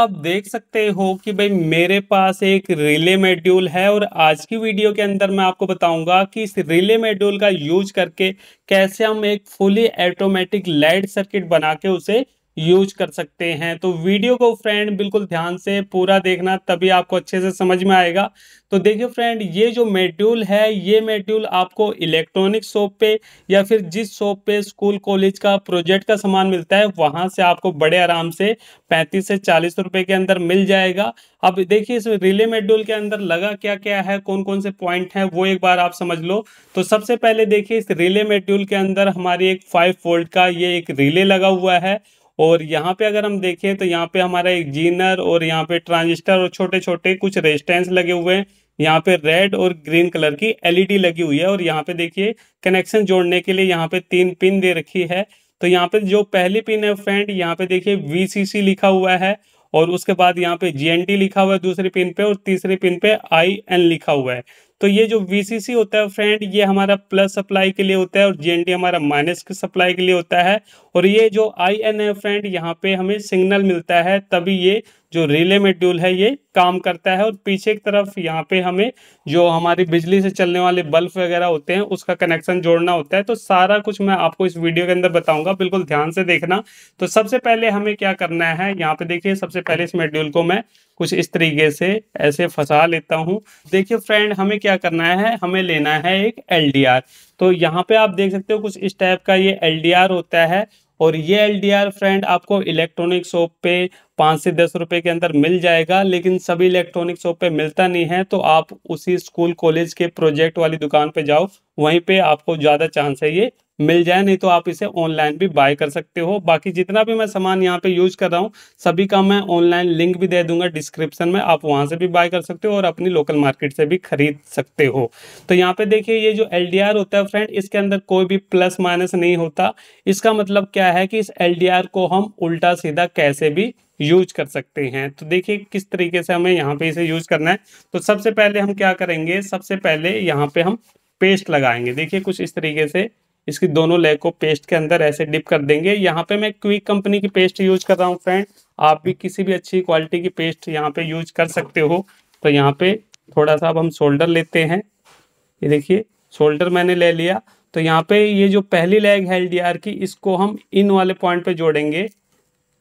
आप देख सकते हो कि भाई मेरे पास एक रिले मेड्यूल है और आज की वीडियो के अंदर मैं आपको बताऊंगा कि इस रिले मेड्यूल का यूज करके कैसे हम एक फुली ऑटोमेटिक लाइट सर्किट बना के उसे यूज कर सकते हैं तो वीडियो को फ्रेंड बिल्कुल ध्यान से पूरा देखना तभी आपको अच्छे से समझ में आएगा तो देखिए फ्रेंड ये जो मेड्यूल है ये मेड्यूल आपको इलेक्ट्रॉनिक शॉप पे या फिर जिस शॉप पे स्कूल कॉलेज का प्रोजेक्ट का सामान मिलता है वहां से आपको बड़े आराम से पैंतीस से चालीस रुपए के अंदर मिल जाएगा अब देखिए इस रिले मेड्यूल के अंदर लगा क्या क्या है कौन कौन से पॉइंट हैं वो एक बार आप समझ लो तो सबसे पहले देखिए इस रिले मेड्यूल के अंदर हमारी एक फाइव वोल्ट का ये एक रिले लगा हुआ है और यहाँ पे अगर हम देखें तो यहाँ पे हमारा एक जीनर और यहाँ पे ट्रांजिस्टर और छोटे छोटे कुछ रेजिस्टेंस लगे हुए हैं यहाँ पे रेड और ग्रीन कलर की एलईडी लगी हुई है और यहाँ पे देखिए कनेक्शन जोड़ने के लिए यहाँ पे तीन पिन दे रखी है तो यहाँ पे जो पहली पिन है फ्रेंड यहाँ पे देखिए वीसीसी लिखा हुआ है और उसके बाद यहाँ पे जीएनटी लिखा हुआ है दूसरी पिन पे और तीसरी पिन पे आई एन लिखा हुआ है तो ये जो वीसीसी होता है फ्रेंड ये हमारा प्लस सप्लाई के लिए होता है और जीएनडी हमारा माइनस के सप्लाई के लिए होता है और ये जो आई एन है फ्रेंड यहाँ पे हमें सिग्नल मिलता है तभी ये जो रिले मेड्यूल है ये काम करता है और पीछे की तरफ यहाँ पे हमें जो हमारी बिजली से चलने वाले बल्ब वगैरह होते हैं उसका कनेक्शन जोड़ना होता है तो सारा कुछ मैं आपको इस वीडियो के अंदर बताऊंगा बिल्कुल ध्यान से देखना तो सबसे पहले हमें क्या करना है यहाँ पे देखिए सबसे पहले इस मेड्यूल को मैं कुछ इस तरीके से ऐसे फंसा लेता हूँ देखिए फ्रेंड हमें क्या करना है हमें लेना है एक एल तो यहाँ पे आप देख सकते हो कुछ इस टाइप का ये एल होता है और ये एल फ्रेंड आपको इलेक्ट्रॉनिक शॉप पे पाँच से दस रुपए के अंदर मिल जाएगा लेकिन सभी इलेक्ट्रॉनिक शॉप पे मिलता नहीं है तो आप उसी स्कूल कॉलेज के प्रोजेक्ट वाली दुकान पे जाओ वहीं पे आपको ज़्यादा चांस है ये मिल जाए नहीं तो आप इसे ऑनलाइन भी बाय कर सकते हो बाकी जितना भी मैं सामान यहाँ पे यूज कर रहा हूँ सभी का मैं ऑनलाइन लिंक भी दे दूंगा डिस्क्रिप्शन में आप वहाँ से भी बाय कर सकते हो और अपनी लोकल मार्केट से भी खरीद सकते हो तो यहाँ पे देखिए ये जो एल होता है फ्रेंड इसके अंदर कोई भी प्लस माइनस नहीं होता इसका मतलब क्या है कि इस एल को हम उल्टा सीधा कैसे भी यूज कर सकते हैं तो देखिए किस तरीके से हमें यहाँ पे इसे यूज करना है तो सबसे पहले हम क्या करेंगे सबसे पहले यहाँ पे हम पेस्ट लगाएंगे देखिए कुछ इस तरीके से इसकी दोनों लेग को पेस्ट के अंदर ऐसे डिप कर देंगे यहाँ पे मैं क्विक कंपनी की पेस्ट यूज कर रहा हूँ फ्रेंड आप भी किसी भी अच्छी क्वालिटी की पेस्ट यहाँ पे यूज कर सकते हो तो यहाँ पे थोड़ा सा अब हम शोल्डर लेते हैं ये देखिए शोल्डर मैंने ले लिया तो यहाँ पे ये जो पहली लेग है एल की इसको हम इन वाले पॉइंट पे जोड़ेंगे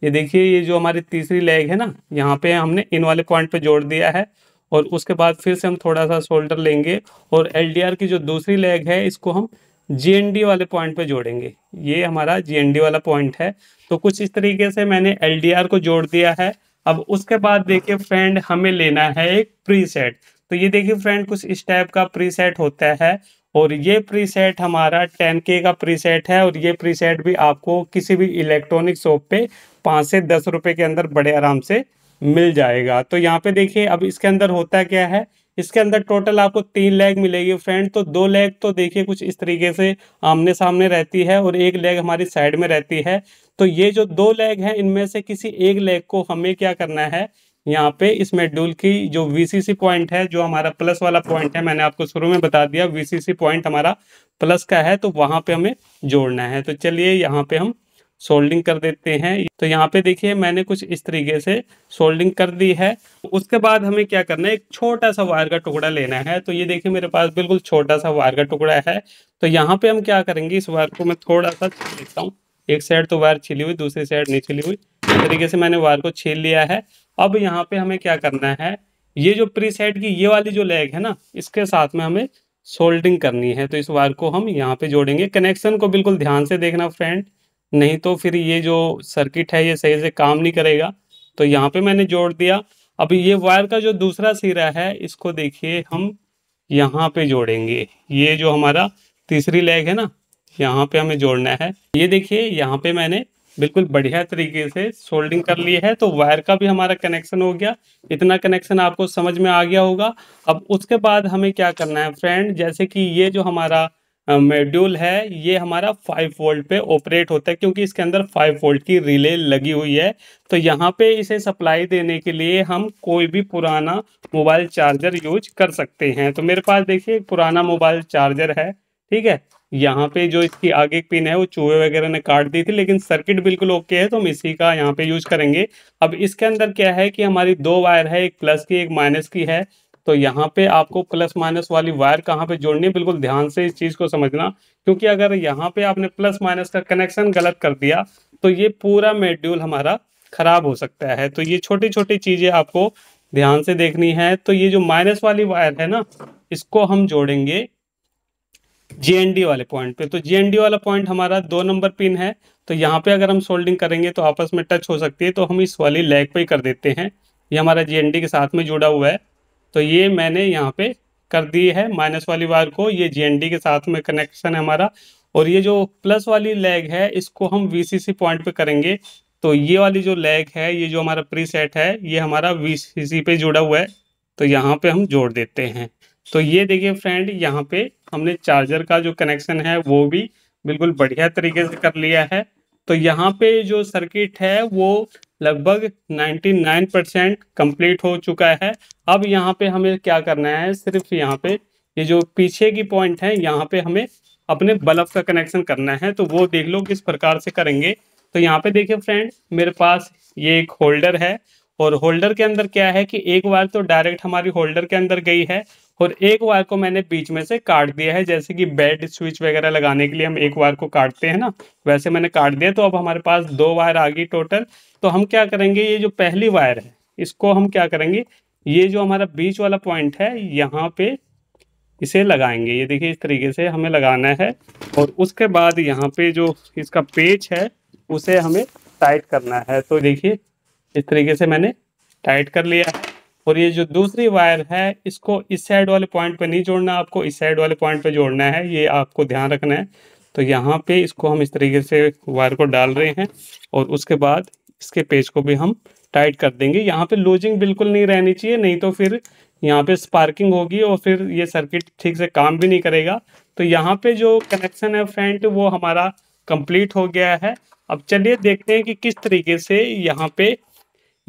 ये देखिए ये जो हमारी तीसरी लेग है ना यहाँ पे हमने इन वाले पॉइंट पे जोड़ दिया है और उसके बाद फिर से हम थोड़ा सा शोल्डर लेंगे और एल की जो दूसरी लेग है इसको हम जीएनडी वाले पॉइंट पे जोड़ेंगे ये हमारा जीएनडी वाला पॉइंट है तो कुछ इस तरीके से मैंने एलडीआर को जोड़ दिया है अब उसके बाद देखिए फ्रेंड हमें लेना है एक प्रीसेट तो ये देखिए फ्रेंड कुछ इस टाइप का प्रीसेट होता है और ये प्रीसेट हमारा टेन के का प्रीसेट है और ये प्रीसेट भी आपको किसी भी इलेक्ट्रॉनिक शॉप पे पाँच से दस रुपये के अंदर बड़े आराम से मिल जाएगा तो यहाँ पे देखिए अब इसके अंदर होता क्या है इसके अंदर टोटल आपको तीन लेग मिलेगी फ्रेंड तो दो लेग तो देखिए कुछ इस तरीके से आमने सामने रहती है और एक लेग हमारी साइड में रहती है तो ये जो दो लेग हैं इनमें से किसी एक लेग को हमें क्या करना है यहाँ पे इस मेड्यूल की जो वीसीसी पॉइंट है जो हमारा प्लस वाला पॉइंट है मैंने आपको शुरू में बता दिया वीसीसी पॉइंट हमारा प्लस का है तो वहां पे हमें जोड़ना है तो चलिए यहाँ पे हम सोल्डिंग कर देते हैं तो यहाँ पे देखिए मैंने कुछ इस तरीके से सोल्डिंग कर दी है उसके बाद हमें क्या करना है एक छोटा सा वायर का टुकड़ा लेना है तो ये देखिए मेरे पास बिल्कुल छोटा सा वायर का टुकड़ा है तो यहाँ पे हम क्या करेंगे इस वायर को मैं थोड़ा सा लेता हूँ एक साइड तो वायर छिली हुई दूसरी साइड नहीं छिली हुई इस तरीके से मैंने वायर को छील लिया है अब यहाँ पे हमें क्या करना है ये जो प्री साइड की ये वाली जो लेग है ना इसके साथ में हमें सोल्डिंग करनी है तो इस वायर को हम यहाँ पे जोड़ेंगे कनेक्शन को बिल्कुल ध्यान से देखना फ्रेंड नहीं तो फिर ये जो सर्किट है ये सही से काम नहीं करेगा तो यहाँ पे मैंने जोड़ दिया अब ये वायर का जो दूसरा सिरा है इसको देखिए हम यहाँ पे जोड़ेंगे ये जो हमारा तीसरी लेग है ना यहाँ पे हमें जोड़ना है ये देखिए यहाँ पे मैंने बिल्कुल बढ़िया तरीके से सोल्डिंग कर ली है तो वायर का भी हमारा कनेक्शन हो गया इतना कनेक्शन आपको समझ में आ गया होगा अब उसके बाद हमें क्या करना है फ्रेंड जैसे कि ये जो हमारा मेड्यूल है ये हमारा फाइव वोल्ट पे ऑपरेट होता है क्योंकि इसके अंदर फाइव वोल्ट की रिले लगी हुई है तो यहाँ पे इसे सप्लाई देने के लिए हम कोई भी पुराना मोबाइल चार्जर यूज कर सकते हैं तो मेरे पास देखिए एक पुराना मोबाइल चार्जर है ठीक है यहाँ पे जो इसकी आगे पिन है वो चूहे वगैरह ने काट दी थी लेकिन सर्किट बिल्कुल ओके है तो हम इसी का यहाँ पे यूज करेंगे अब इसके अंदर क्या है कि हमारी दो वायर है एक प्लस की एक माइनस की है तो यहाँ पे आपको प्लस माइनस वाली वायर कहाँ पे जोड़नी है बिल्कुल ध्यान से इस चीज़ को समझना क्योंकि अगर यहाँ पे आपने प्लस माइनस का कनेक्शन गलत कर दिया तो ये पूरा मेड्यूल हमारा खराब हो सकता है तो ये छोटी छोटी चीज़ें आपको ध्यान से देखनी है तो ये जो माइनस वाली वायर है ना इसको हम जोड़ेंगे जीएनडी वाले पॉइंट पे तो जीएनडी वाला पॉइंट हमारा दो नंबर पिन है तो यहाँ पे अगर हम सोल्डिंग करेंगे तो आपस में टच हो सकती है तो हम इस वाली लेग पे ही कर देते हैं ये हमारा जीएनडी के साथ में जुड़ा हुआ है तो ये मैंने यहाँ पे कर दी है माइनस वाली वायर को ये जी के साथ में कनेक्शन है हमारा और ये जो प्लस वाली लेग है इसको हम वी पॉइंट पे करेंगे तो ये वाली जो लेग है ये जो हमारा प्री सेट है ये हमारा वी पे जुड़ा हुआ है तो यहाँ पे हम जोड़ देते हैं तो ये देखिए फ्रेंड यहाँ पे हमने चार्जर का जो कनेक्शन है वो भी बिल्कुल बढ़िया तरीके से कर लिया है तो यहाँ पे जो सर्किट है वो लगभग 99 परसेंट कम्प्लीट हो चुका है अब यहाँ पे हमें क्या करना है सिर्फ यहाँ पे ये जो पीछे की पॉइंट है यहाँ पे हमें अपने बल्ब का कनेक्शन करना है तो वो देख लो किस प्रकार से करेंगे तो यहाँ पे देखिए फ्रेंड मेरे पास ये एक होल्डर है और होल्डर के अंदर क्या है कि एक बार तो डायरेक्ट हमारी होल्डर के अंदर गई है और एक वायर को मैंने बीच में से काट दिया है जैसे कि बेड स्विच वगैरह लगाने के लिए हम एक वायर को काटते हैं ना वैसे मैंने काट दिया तो अब हमारे पास दो वायर आ गई टोटल तो हम क्या करेंगे ये जो पहली वायर है इसको हम क्या करेंगे ये जो हमारा बीच वाला पॉइंट है यहाँ पे इसे लगाएंगे ये देखिए इस तरीके से हमें लगाना है और उसके बाद यहाँ पे जो इसका पेच है उसे हमें टाइट करना है तो देखिए इस तरीके से मैंने टाइट कर लिया है और ये जो दूसरी वायर है इसको इस साइड वाले पॉइंट पे नहीं जोड़ना आपको इस साइड वाले पॉइंट पे जोड़ना है ये आपको ध्यान रखना है तो यहाँ पे इसको हम इस तरीके से वायर को डाल रहे हैं और उसके बाद इसके पेज को भी हम टाइट कर देंगे यहाँ पे लूजिंग बिल्कुल नहीं रहनी चाहिए नहीं तो फिर यहाँ पे स्पार्किंग होगी और फिर ये सर्किट ठीक से काम भी नहीं करेगा तो यहाँ पे जो कनेक्शन है फ्रेंड वो हमारा कंप्लीट हो गया है अब चलिए देखते हैं कि किस तरीके से यहाँ पे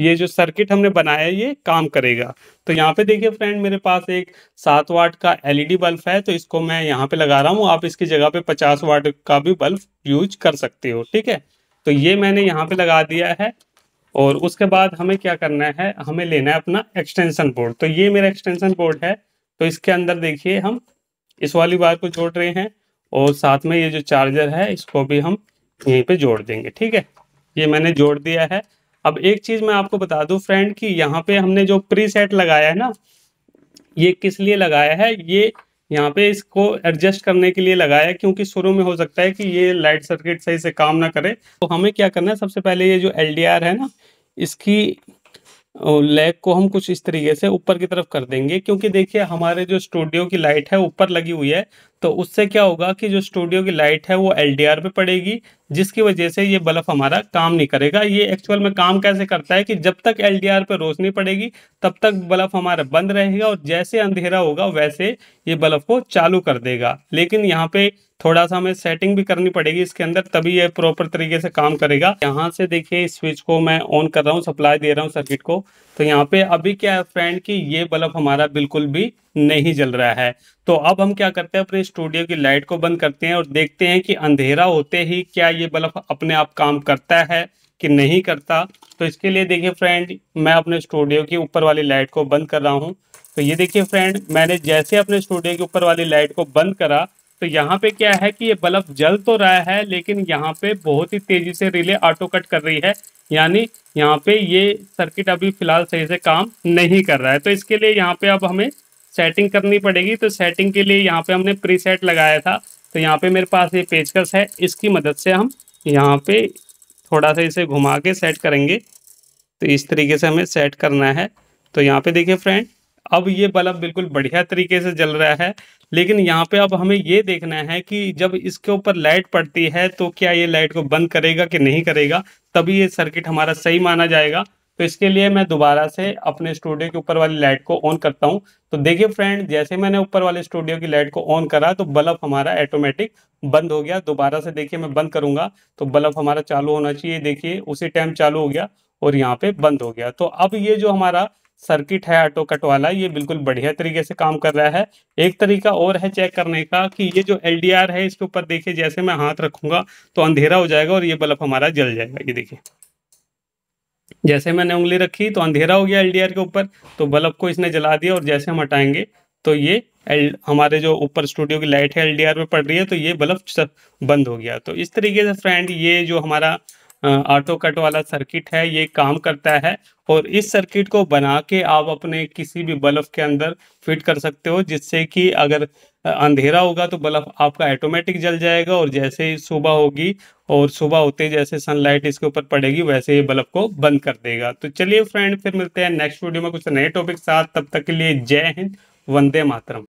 ये जो सर्किट हमने बनाया है ये काम करेगा तो यहाँ पे देखिए फ्रेंड मेरे पास एक सात वाट का एलईडी बल्ब e है तो इसको मैं यहाँ पे लगा रहा हूँ आप इसकी जगह पे पचास वाट का भी बल्ब यूज कर सकते हो ठीक है तो ये मैंने यहाँ पे लगा दिया है और उसके बाद हमें क्या करना है हमें लेना है अपना एक्सटेंशन बोर्ड तो ये मेरा एक्सटेंशन बोर्ड है तो इसके अंदर देखिए हम इस वाली बार को जोड़ रहे हैं और साथ में ये जो चार्जर है इसको भी हम यहीं पे जोड़ देंगे ठीक है ये मैंने जोड़ दिया है अब एक चीज मैं आपको बता दूं फ्रेंड कि यहाँ पे हमने जो प्री सेट लगाया है ना ये किस लिए लगाया है ये यहाँ पे इसको एडजस्ट करने के लिए लगाया क्योंकि शुरू में हो सकता है कि ये लाइट सर्किट सही से काम ना करे तो हमें क्या करना है सबसे पहले ये जो एल है ना इसकी लैग को हम कुछ इस तरीके से ऊपर की तरफ कर देंगे क्योंकि देखिए हमारे जो स्टूडियो की लाइट है ऊपर लगी हुई है तो उससे क्या होगा कि जो स्टूडियो की लाइट है वो एल पे पड़ेगी जिसकी वजह से ये बल्ब हमारा काम नहीं करेगा ये एक्चुअल में काम कैसे करता है कि जब तक एल पे रोशनी पड़ेगी तब तक बल्ब हमारा बंद रहेगा और जैसे अंधेरा होगा वैसे ये बल्ब को चालू कर देगा लेकिन यहाँ पे थोड़ा सा हमें सेटिंग भी करनी पड़ेगी इसके अंदर तभी ये प्रॉपर तरीके से काम करेगा यहाँ से देखिए इस स्विच को मैं ऑन कर रहा हूँ सप्लाई दे रहा हूँ सर्किट को तो यहाँ पे अभी क्या है फ्रेंड कि ये बल्ब हमारा बिल्कुल भी नहीं जल रहा है तो अब हम क्या करते हैं अपने स्टूडियो की लाइट को बंद करते हैं और देखते हैं कि अंधेरा होते ही क्या ये बल्ब अपने आप काम करता है कि नहीं करता तो इसके लिए देखिए फ्रेंड मैं अपने स्टूडियो की ऊपर वाली लाइट को बंद कर रहा हूँ तो ये देखिए फ्रेंड मैंने जैसे अपने स्टूडियो के ऊपर वाली लाइट को बंद करा तो यहाँ पे क्या है कि ये बल्ब जल तो रहा है लेकिन यहाँ पे बहुत ही तेज़ी से रिले ऑटो कट कर रही है यानी यहाँ पे ये सर्किट अभी फ़िलहाल सही से काम नहीं कर रहा है तो इसके लिए यहाँ पे अब हमें सेटिंग करनी पड़ेगी तो सेटिंग के लिए यहाँ पे हमने प्री सेट लगाया था तो यहाँ पे मेरे पास ये पेचकस है इसकी मदद से हम यहाँ पे थोड़ा सा इसे घुमा के सेट करेंगे तो इस तरीके से हमें सेट करना है तो यहाँ पे देखिए फ्रेंड अब ये बल्ब बिल्कुल बढ़िया तरीके से जल रहा है लेकिन यहाँ पे अब हमें ये देखना है कि जब इसके ऊपर लाइट पड़ती है तो क्या ये लाइट को बंद करेगा कि नहीं करेगा तभी ये सर्किट हमारा सही माना जाएगा तो इसके लिए मैं दोबारा से अपने स्टूडियो के ऊपर वाली लाइट को ऑन करता हूँ तो देखिए फ्रेंड जैसे मैंने ऊपर वाले स्टूडियो की लाइट को ऑन करा तो बल्ब हमारा ऑटोमेटिक बंद हो गया दोबारा से देखिए मैं बंद करूंगा तो बल्ब हमारा चालू होना चाहिए देखिए उसी टाइम चालू हो गया और यहाँ पे बंद हो गया तो अब ये जो हमारा सर्किट है ऑटो कट वाला ये बिल्कुल बढ़िया तरीके से काम कर रहा है एक तरीका और है चेक करने का कि ये जो एल है इसके ऊपर देखिए जैसे मैं हाथ रखूंगा तो अंधेरा हो जाएगा और ये बल्ब हमारा जल जाएगा ये देखिए जैसे मैंने उंगली रखी तो अंधेरा हो गया एलडीआर के ऊपर तो बल्ब को इसने जला दिया और जैसे हम हटाएंगे तो ये एल हमारे जो ऊपर स्टूडियो की लाइट है एलडीआर पे पड़ रही है तो ये बल्ब सब बंद हो गया तो इस तरीके से फ्रेंड ये जो हमारा ऑटो कट वाला सर्किट है ये काम करता है और इस सर्किट को बना के आप अपने किसी भी बल्ब के अंदर फिट कर सकते हो जिससे कि अगर अंधेरा होगा तो बल्ब आपका ऑटोमेटिक जल जाएगा और जैसे ही सुबह होगी और सुबह होते जैसे सनलाइट इसके ऊपर पड़ेगी वैसे ये बल्ब को बंद कर देगा तो चलिए फ्रेंड फिर मिलते हैं नेक्स्ट वीडियो में कुछ नए टॉपिक साथ तब तक के लिए जय हिंद वंदे मातरम